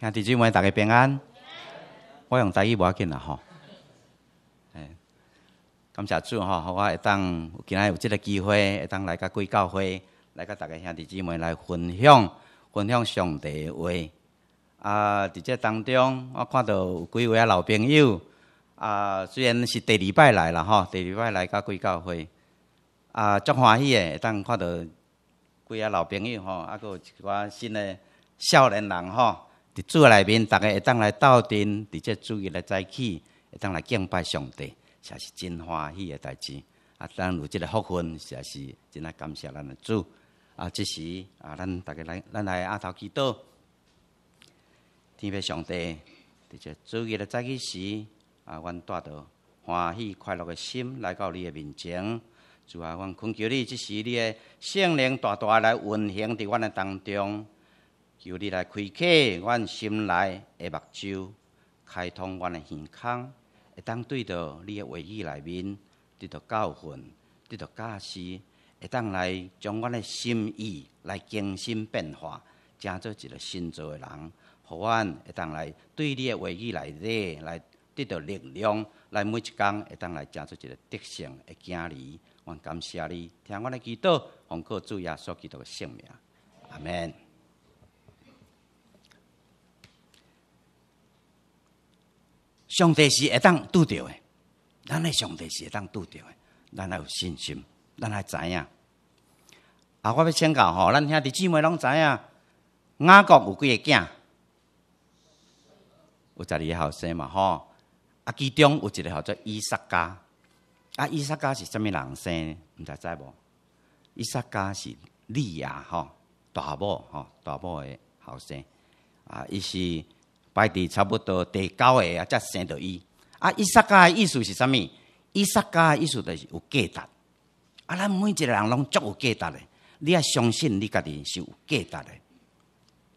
兄弟姊妹，大家平安！我用大无要紧啦，吼。感谢主吼，我会当有今仔有即个机会，会当来甲规教会，来甲大家兄弟姊妹来分享分享上帝话。啊，在这当中，我看到几位啊老朋友，啊，虽然是第二摆来啦，吼，第二摆来甲规教会，啊，足欢喜的，会当看到几啊老朋友吼，啊，佮有一寡新的少年人吼。伫厝内面，大家会当来斗阵，伫这注意的早起，会当来敬拜上帝，也是真欢喜诶代志。啊，当有即个福分，也是真来感谢咱诶主。啊，即时啊，咱大家来，咱来阿头祈祷，天父上帝，伫这注意的早起时，啊，阮带着欢喜快乐诶心来到你诶面前，主啊，阮恳求你，即时你诶圣灵大大来运行伫阮诶当中。求你来开启阮心内的目睭，开通阮的耳孔，会当对到你的话语内面，得到教训，得到教示，会当来将阮的心意来更新变化，成做一个新造的人。互阮会当来对你的话语来底来得到力量，来每一工会当来成做一个德性的行。女。阮感谢你，听我的祈祷，奉靠主耶稣基督的圣名，阿门。上帝是会当拄着的，咱的上帝是会当拄着的，咱要有信心，咱要知影。啊，我要请教吼，咱兄弟姊妹拢知影，雅国有几个囝，有十二个后生嘛，吼。啊，其中有一个叫做伊萨加，啊，伊萨加是什物人生？毋知知无？伊萨加是利亚吼，大某吼，大某的后生啊，伊是。摆地差不多第九个啊，才生到伊。啊，伊萨迦的意思是啥物？伊萨迦的意思就是有价值。啊，咱每一个人拢足有价值的，你要相信你家己是有价值的。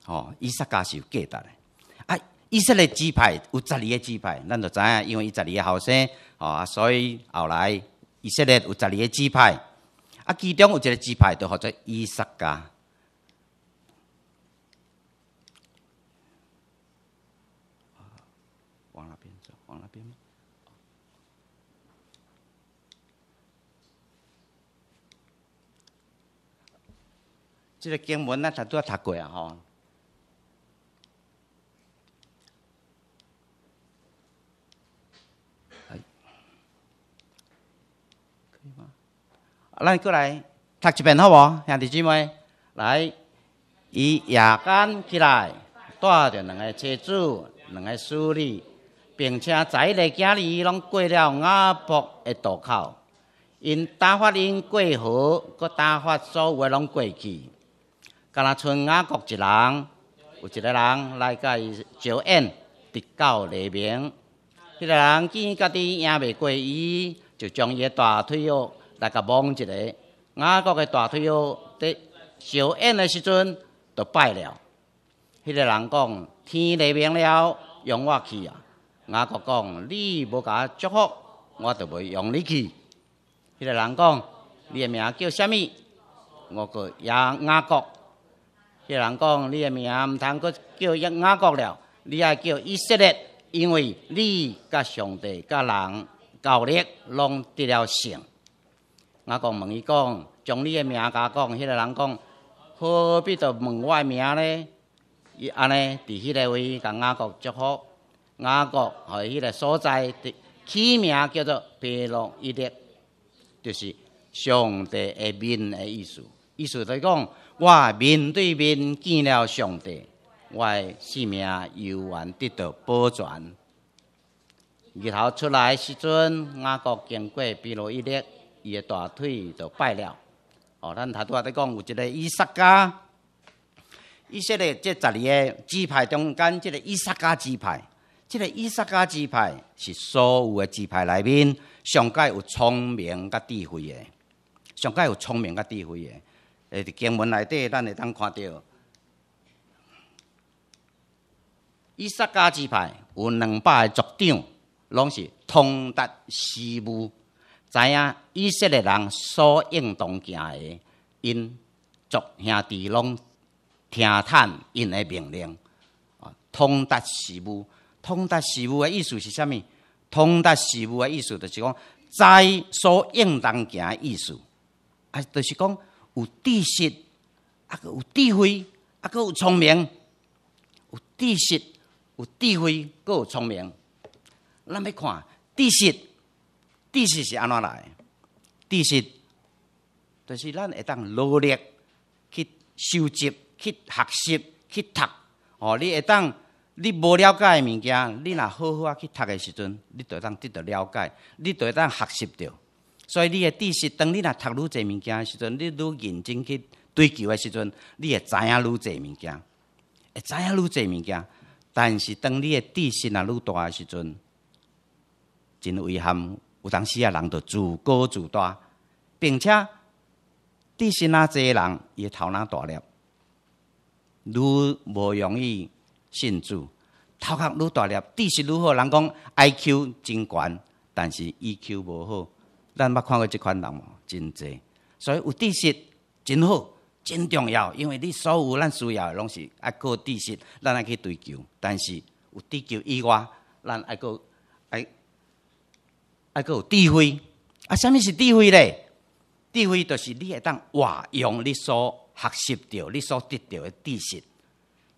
哦，伊萨迦是有价值的。啊，伊色列支派有十二个支派，咱都知影，因为伊十二个后生哦，所以后来伊色列有十二个支派。啊，其中有一个支派就叫做伊萨迦。即个经文咱读拄啊读过啊！吼，来过来，读一遍好无兄弟姊妹？来，伊夜间起来，带着两个妻子、两个子女，并且在一囝儿拢过了阿婆的渡口，因打发因过河，搁打发所有拢过去。敢若春雅国一人有一个人来伊招宴，直到黎明。迄个人见家己赢袂过伊，就将伊个大腿哦来甲摸一下。雅国个大腿哦，伫招宴个时阵就败了。迄个人讲：天黎明了，用我去啊！雅国讲：你无甲祝福，我就袂用你去。迄个人讲：你个名叫啥物？我叫雅雅国。个人讲，你诶名毋通阁叫亚国了，你爱叫以色列，因为你甲上帝、甲人交力拢得了胜。亚国问伊讲，将你诶名甲讲，迄个人讲，何必着问我个名呢？伊安尼伫迄个位，甲亚国祝福，亚国互迄个所在起名叫做伯罗伊达，就是上帝诶面诶意思。意思来讲。我面对面见了上帝，我的性命犹原得到保全。日头出来时阵，阿国经过比罗伊列，伊的大腿就败了。哦，咱头拄仔在讲有一个伊撒迦，伊说嘞，即十二个支派中间，即个伊撒迦支派，即个伊撒迦支派是所有的支派内面上界有聪明甲智慧的，上界有聪明甲智慧的。诶，伫经文内底，咱会当看到，伊萨迦支派有两百个族长，拢是通达事务，知影以色列人所应当行的，因族兄弟拢听叹因诶命令。通达事务，通达事务的意思是啥物？通达事务的意思就是讲，知所应当行的意思，啊，就是讲。有知识，啊，搁有智慧，啊，搁有聪明。有知识，有智慧，搁有聪明。咱要看知识，知识是安怎来？知识，就是咱会当努力去收集、去学习、去读。哦，你会当你无了解嘅物件，你若好好啊去读嘅时阵，你就当得到了解，你就当学习到。所以，你的知识，当你来读愈侪物件时阵，你愈认真去追求的时阵，你会知影愈济物件，会知影愈济物件。但是，当你的知识若愈大的时阵，真遗憾，有当时啊，人就自高自大，并且知识若济人，伊头脑大粒，愈无容易信主，头脑愈大粒。知识愈好，人讲 I.Q 真悬，但是 E.Q 无好。咱捌看过即款人无，真侪，所以有知识真好、真重要，因为你所有咱需要，拢是爱靠知识，咱来去追求。但是有追求以外，咱爱个爱爱个有智慧。啊，什物是智慧咧？智慧就是你会当活用你所学习到、你所得到的知识。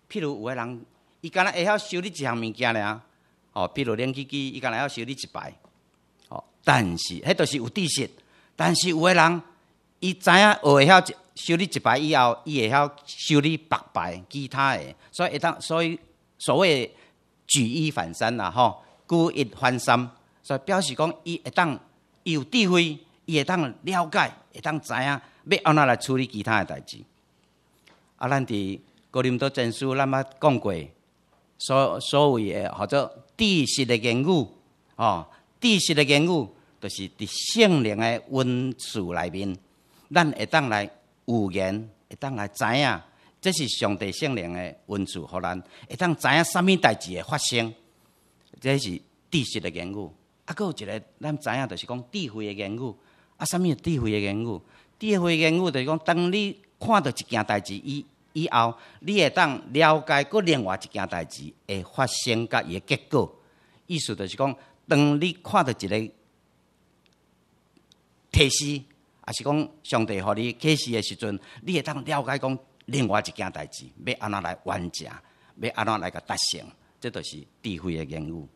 譬如有个人，伊敢若会晓修理一项物件咧，哦，譬如恁机机，伊敢若会晓修理一摆。哦，但是迄都是有知识，但是有个人，伊知影学会晓一修理一排以后，伊会晓修理八排其他的，所以会当所以所谓举一反三啦，吼，举一反三，所以表示讲伊会当有智慧，伊会当了解，会当知影要安怎来处理其他的代志。啊，咱伫高林多证书咱嘛讲过，所所谓诶，或者知识的运用，哦。知识的言语，就是伫圣灵的温处内面，咱会当来有言，会当来知影。这是上帝圣灵的温处，予咱会当知影啥物代志会发生。这是知识的言语。啊，佮有一个咱知影，就是讲智慧的言语。啊，啥物智慧的言语？智慧言语就是讲，当你看到一件代志以以后，你会当了解佮另外一件代志会发生佮伊的结果。意思就是讲。当你看到一个提示，还是讲上帝互你启示的时阵，你会当了解讲另外一件代志要安怎来完成，要安怎来个达成，这就是智慧的言语。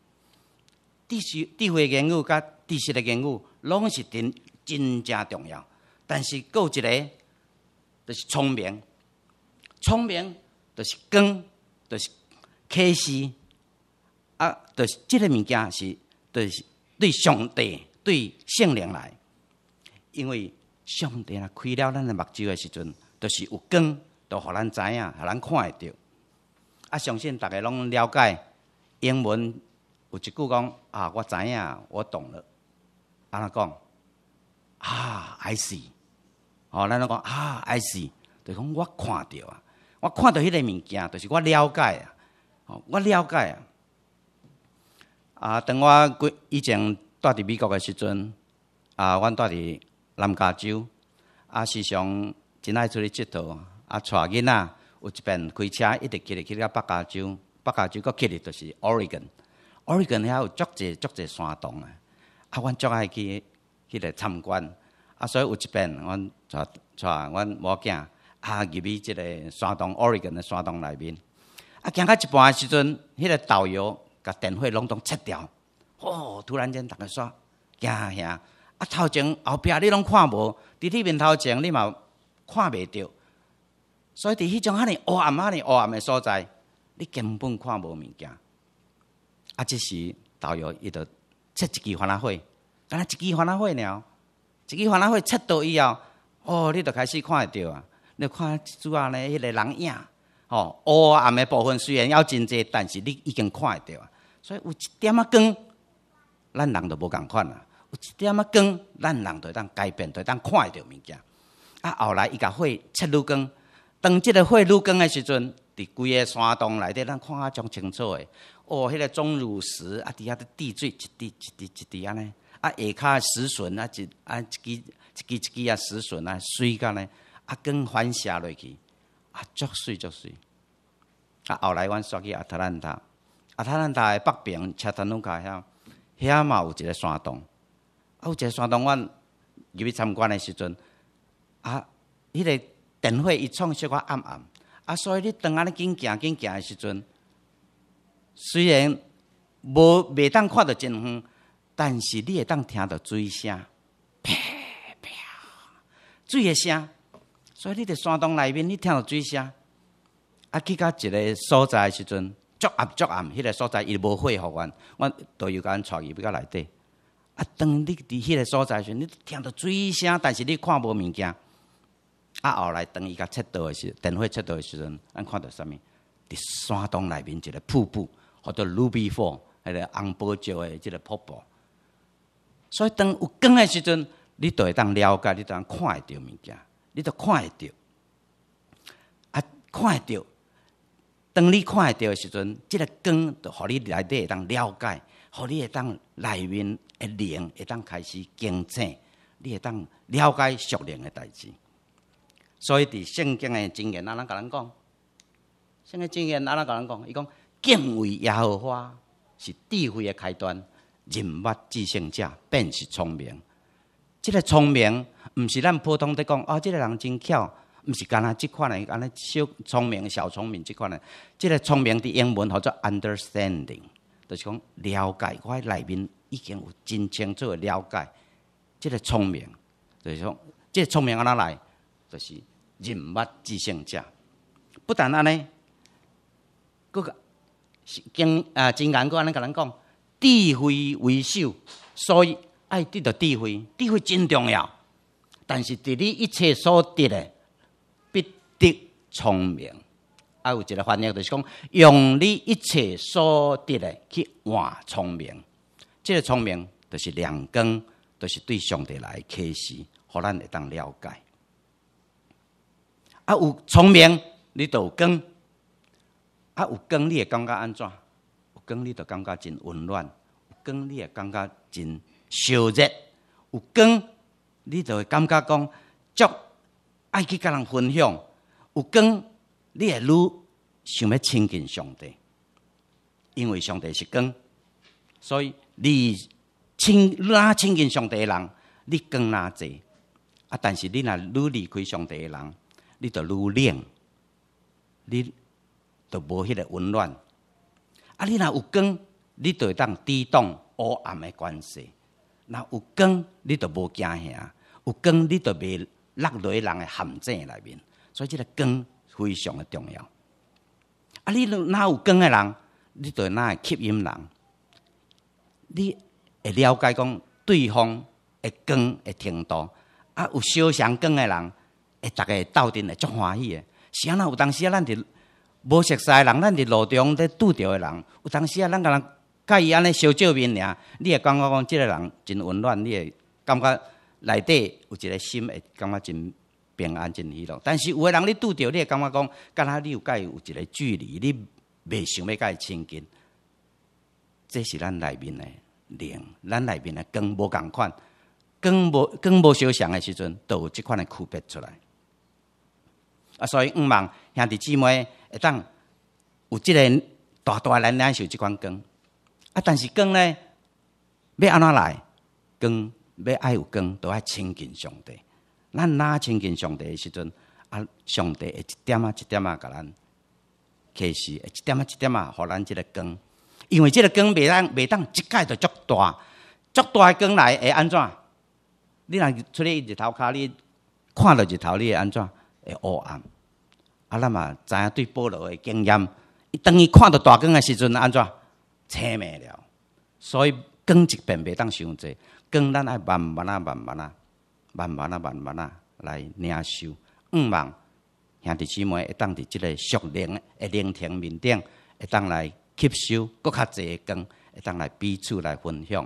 识、智慧言语、甲知识的言语，拢是真真正重要。但是，有一个就是聪明，聪明就是光，就是启示，啊，就是即个物件是。对，对上帝、对圣灵来，因为上帝啊开了咱的目睭的时阵，都是有光，都互咱知影，互咱看会到。啊，相信大家拢了解，英文有一句讲啊，我知影，我懂了。安怎讲啊，I see。哦，咱拢讲啊，I see，就讲我看到啊，我看到迄个物件，就是我了解啊，哦，我了解啊。啊，当我以前住伫美国嘅时阵，啊，我住伫南加州，啊，时常真爱出去佚佗，啊，带囡仔有一边开车一直去，去到北加州，北加州佫去到就是 Oregon，Oregon 遐有足济足济山洞啊，啊，我足爱去去嚟参观，啊，所以有一边我带带我某囝啊入去即个山洞，Oregon 的山洞内面，啊，行到一半时阵，迄个导游。甲电火拢当切掉，哦，突然间大家说，惊呀！啊，头前后壁你拢看无，伫你面头前你嘛看袂到，所以伫迄种遐哩黑暗遐哩黑暗的所在，你根本看无物件。啊，这时导游伊就切一支番仔花，干一支番仔花了，一支番仔花切倒以后，哦，你就开始看会到啊，你看主要呢迄个人影。哦，黑暗的部分虽然还真济，但是你已经看得到，啊。所以有一点啊光，咱人就无共款啊。有一点啊光，咱人就当改变，就当看得到物件。啊，后来伊甲火切入光，当即个火入光的时阵，伫规个山洞内底，咱看啊，真清楚的。哦，迄个钟乳石啊，底下的滴水一滴一滴一滴安尼，啊下骹石笋啊，一啊一支一支一支啊石笋啊，水干呢，啊光反射落去。啊，足水足水，啊，后来阮刷去阿特兰大，阿特兰大的北边，车墩路口遐，遐嘛有一个山洞，啊，有一个山洞，阮入去参观的时阵，啊，迄个灯火一创，小可暗暗，啊，所以你当安尼紧行紧行的时阵，虽然无袂当看到真远，但是你会当听到水声，啪啪，水的声。所以你伫山东内面，你听到水声。啊，去到一个所在时阵，足暗足暗，迄个所在伊无火复阮，阮导游甲阮带去比较内底。啊，当你伫迄个所在时，你听到水声，但是你看无物件。啊，后来当伊甲切刀诶时，电火切刀诶时阵，咱看到啥物？伫山东内面一个瀑布，或者 Ruby f a l l 迄个红宝石诶，即个瀑布。所以当有光诶时阵，你就会当了解，你就会当看会着物件。你都看得到，啊，看得到。当你看得到的时阵，即个光就互你内底会当了解，互你会当内面的灵会当开始精进，你会当了解熟灵的代志。所以，伫圣经的经言，阿咱甲咱讲，圣经经言阿咱甲咱讲，伊讲敬畏耶和华是智慧的开端，人物至圣者便是聪明。即个聪明毋是咱普通的讲，哦，即个人真巧，毋是干那即款咧，安尼小聪明、小聪明即款咧。即个聪明伫英文叫做 understanding，就是讲了解，我喺内面已经有真清楚的了解。即个聪明，就是讲，即个聪明安怎来，就是人物之圣者。不但安尼，是经啊，真严格安尼甲咱讲，智慧为首，所以。爱得到智慧，智慧真重要。但是，伫你一切所得的，必得聪明。还有一个观念就是讲，用你一切所得的去换聪明。这个聪明，就是良根，就是对上帝来启示，互咱会当了解。啊，有聪明，你就根；啊，有根，你会感觉安怎？有根，你就感觉真温暖；有根，你会感觉真。受热有光，你就会感觉讲足爱去甲人分享。有光，你会愈想要亲近上帝，因为上帝是光。所以，你亲哪亲近上帝人，你光哪济啊？但是你若愈离开上帝的人，你就愈冷，你就无迄个温暖。啊！你若有光，你就当抵挡黑暗的关系。那有光，你就无惊吓；有光，你就袂落入人的陷阱内面。所以，即个光非常的重要。啊，你若有光的人，你就哪会吸引人？你会了解讲对方会光的程度。啊，有小强光的人，会逐个斗阵会足欢喜的。是啊，那有当时啊，咱伫无熟悉人，咱伫路中咧拄着的人，有当时啊，咱甲人。甲伊安尼小照面尔，你会感觉讲即个人真温暖，你会感觉内底有一个心会感觉真平安、真喜乐。但是有个人你拄着，你会感觉讲，敢若你有甲伊有一个距离，你袂想要伊亲近，即是咱内面的灵，咱内面的光无共款，光无光无相像的时阵，都有即款的区别出来。啊，所以毋望兄弟姊妹会当有即个大大个来感受即款光。但是光呢，要安怎来？光要爱有光，都要亲近上帝。咱若亲近上帝的时阵，啊，上帝会一点啊，一点啊，甲咱。其实一点啊，一点啊，互咱即个光。因为即个光袂当袂当一概就足大，足大光来会安怎？你若出去日头卡你看到日头，你会安怎？会乌暗。啊，咱嘛知影对保罗的经验，伊当伊看到大光的时阵，安怎？太明了，所以光一遍袂当伤济，光咱爱慢慢啊，慢慢啊，慢慢啊，慢慢啊来领收。毋望兄弟姊妹会当伫即个熟灵的灵听面顶，会当来吸收，搁较济的光，会当来彼此来分享。